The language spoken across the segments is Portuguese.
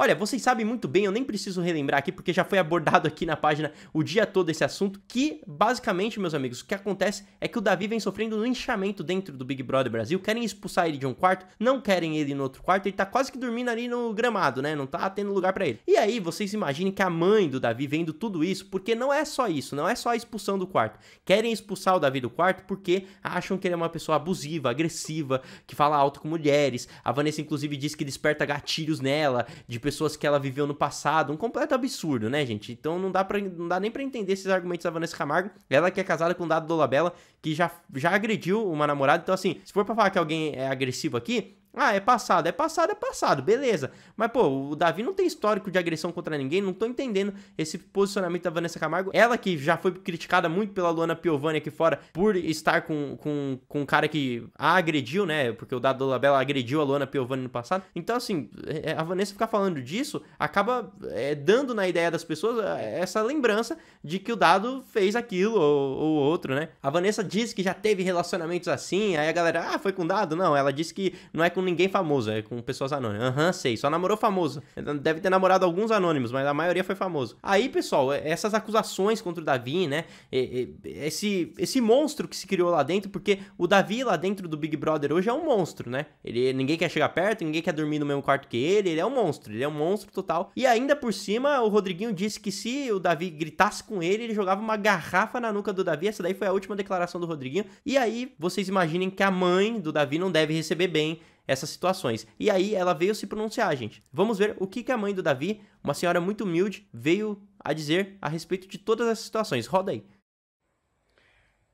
Olha, vocês sabem muito bem, eu nem preciso relembrar aqui porque já foi abordado aqui na página o dia todo esse assunto, que basicamente, meus amigos, o que acontece é que o Davi vem sofrendo um linchamento dentro do Big Brother Brasil, querem expulsar ele de um quarto, não querem ele no outro quarto, ele tá quase que dormindo ali no gramado, né? Não tá tendo lugar para ele. E aí, vocês imaginem que a mãe do Davi vendo tudo isso, porque não é só isso, não é só a expulsão do quarto. Querem expulsar o Davi do quarto porque acham que ele é uma pessoa abusiva, agressiva, que fala alto com mulheres. A Vanessa inclusive diz que desperta gatilhos nela de pessoas que ela viveu no passado, um completo absurdo, né, gente? Então não dá, pra, não dá nem para entender esses argumentos da Vanessa Camargo, ela que é casada com o Dado Dolabella, que já, já agrediu uma namorada, então assim, se for pra falar que alguém é agressivo aqui, ah, é passado, é passado, é passado, beleza. Mas, pô, o Davi não tem histórico de agressão contra ninguém, não tô entendendo esse posicionamento da Vanessa Camargo. Ela que já foi criticada muito pela Luana Piovani aqui fora por estar com, com, com um cara que a agrediu, né? Porque o Dado Labella agrediu a Luana Piovani no passado. Então, assim, é, a Vanessa ficar falando disso acaba é, dando na ideia das pessoas é, essa lembrança de que o Dado fez aquilo ou, ou outro, né? A Vanessa disse que já teve relacionamentos assim, aí a galera, ah, foi com o Dado? Não, ela disse que não é com ninguém famoso, é com pessoas anônimas. Aham, uhum, sei, só namorou famoso. Deve ter namorado alguns anônimos, mas a maioria foi famoso. Aí, pessoal, é, essas acusações contra o Davi, né? É, é, esse, esse monstro que se criou lá dentro, porque o Davi lá dentro do Big Brother hoje é um monstro, né? Ele, ninguém quer chegar perto, ninguém quer dormir no mesmo quarto que ele, ele é um monstro, ele é um monstro total. E ainda por cima, o Rodriguinho disse que se o Davi gritasse com ele, ele jogava uma garrafa na nuca do Davi. Essa daí foi a última declaração do Rodriguinho. E aí, vocês imaginem que a mãe do Davi não deve receber bem essas situações. E aí ela veio se pronunciar, gente. Vamos ver o que, que a mãe do Davi, uma senhora muito humilde, veio a dizer a respeito de todas essas situações. Roda aí.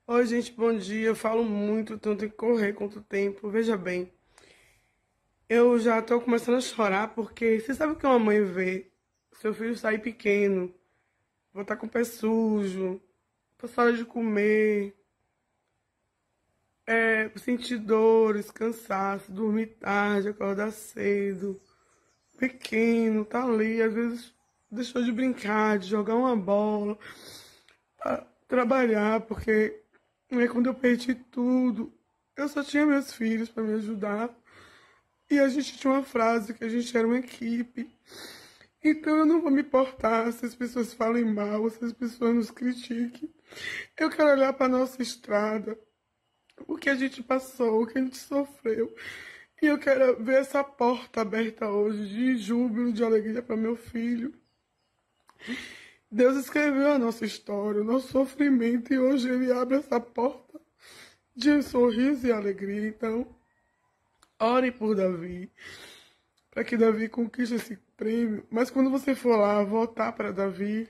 Oi, gente, bom dia. Eu falo muito, tanto que correr quanto tempo. Veja bem, eu já tô começando a chorar porque você sabe o que uma mãe vê? Seu filho sair pequeno, voltar com o pé sujo, passar de comer, é, sentir dores, cansaço, dormir tarde, acordar cedo, pequeno, tá ali, às vezes deixou de brincar, de jogar uma bola, trabalhar, porque né, quando eu perdi tudo, eu só tinha meus filhos para me ajudar. E a gente tinha uma frase que a gente era uma equipe. Então eu não vou me importar se as pessoas falem mal, se as pessoas nos critiquem. Eu quero olhar para nossa estrada, o que a gente passou, o que a gente sofreu. E eu quero ver essa porta aberta hoje de júbilo, de alegria para meu filho. Deus escreveu a nossa história, o nosso sofrimento, e hoje Ele abre essa porta de sorriso e alegria. Então, ore por Davi, para que Davi conquiste esse prêmio. Mas quando você for lá voltar para Davi,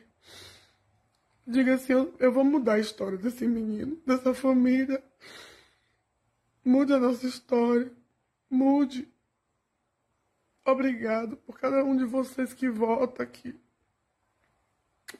diga assim: eu vou mudar a história desse menino, dessa família. Mude a nossa história. Mude. Obrigado por cada um de vocês que vota aqui.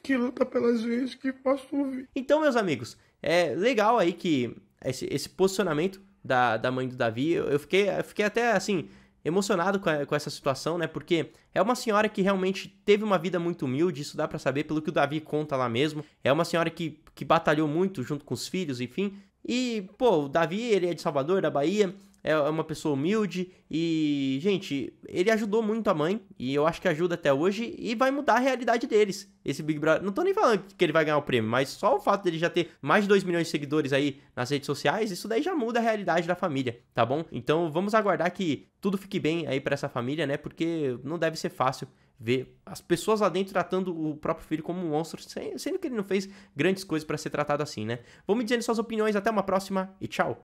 Que luta pela gente, que posso ouvir. Então, meus amigos, é legal aí que esse, esse posicionamento da, da mãe do Davi, eu, eu fiquei, eu fiquei até assim, emocionado com, a, com, essa situação, né? Porque é uma senhora que realmente teve uma vida muito humilde, isso dá para saber pelo que o Davi conta lá mesmo. É uma senhora que, que batalhou muito junto com os filhos, enfim. E, pô, o Davi, ele é de Salvador, da Bahia, é, é uma pessoa humilde e, gente, ele ajudou muito a mãe e eu acho que ajuda até hoje e vai mudar a realidade deles. Esse Big Brother, não tô nem falando que ele vai ganhar o prêmio, mas só o fato dele já ter mais de 2 milhões de seguidores aí nas redes sociais, isso daí já muda a realidade da família, tá bom? Então vamos aguardar que tudo fique bem aí para essa família, né? Porque não deve ser fácil ver as pessoas lá dentro tratando o próprio filho como um monstro, sendo que ele não fez grandes coisas para ser tratado assim, né? Vou me dizendo suas opiniões, até uma próxima e tchau!